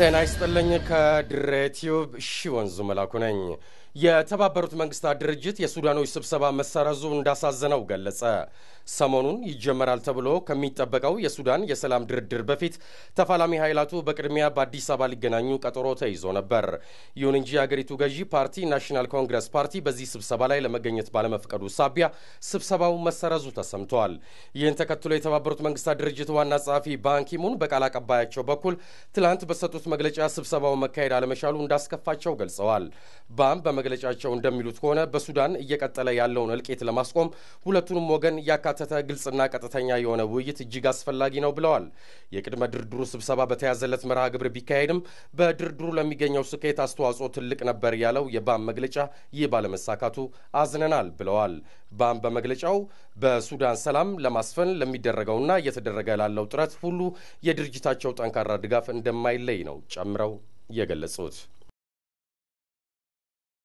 ጤና ይስጥልኝ። ከድሬ ቲዩብ ሺ ወንዙ መላኩ ነኝ። የተባበሩት መንግስታት ድርጅት የሱዳኖች ስብሰባ መሰረዙ እንዳሳዘነው ገለጸ። ሰሞኑን ይጀመራል ተብሎ ከሚጠበቀው የሱዳን የሰላም ድርድር በፊት ተፋላሚ ኃይላቱ በቅድሚያ በአዲስ አበባ ሊገናኙ ቀጠሮ ተይዞ ነበር። ይሁን እንጂ የአገሪቱ ገዢ ፓርቲ ናሽናል ኮንግረስ ፓርቲ በዚህ ስብሰባ ላይ ለመገኘት ባለመፍቀዱ ሳቢያ ስብሰባው መሰረዙ ተሰምቷል። ይህን ተከትሎ የተባበሩት መንግስታት ድርጅት ዋና ጸሐፊ ባንኪሙን በቃል አቀባያቸው በኩል ትላንት በሰጡት መግለጫ ስብሰባው መካሄድ አለመቻሉ እንዳስከፋቸው ገልጸዋል። ባም መግለጫቸው እንደሚሉት ከሆነ በሱዳን እየቀጠለ ያለውን እልቂት ለማስቆም ሁለቱንም ወገን ያካተተ ግልጽና ቀጥተኛ የሆነ ውይይት እጅግ አስፈላጊ ነው ብለዋል። የቅድመ ድርድሩ ስብሰባ በተያዘለት መርሃ ግብር ቢካሄድም በድርድሩ ለሚገኘው ስኬት አስተዋጽኦ ትልቅ ነበር ያለው የባም መግለጫ ይህ ባለመሳካቱ አዝነናል ብለዋል። ባም በመግለጫው በሱዳን ሰላም ለማስፈን ለሚደረገውና እየተደረገ ላለው ጥረት ሁሉ የድርጅታቸው ጠንካራ ድጋፍ እንደማይለይ ነው ጨምረው የገለጹት።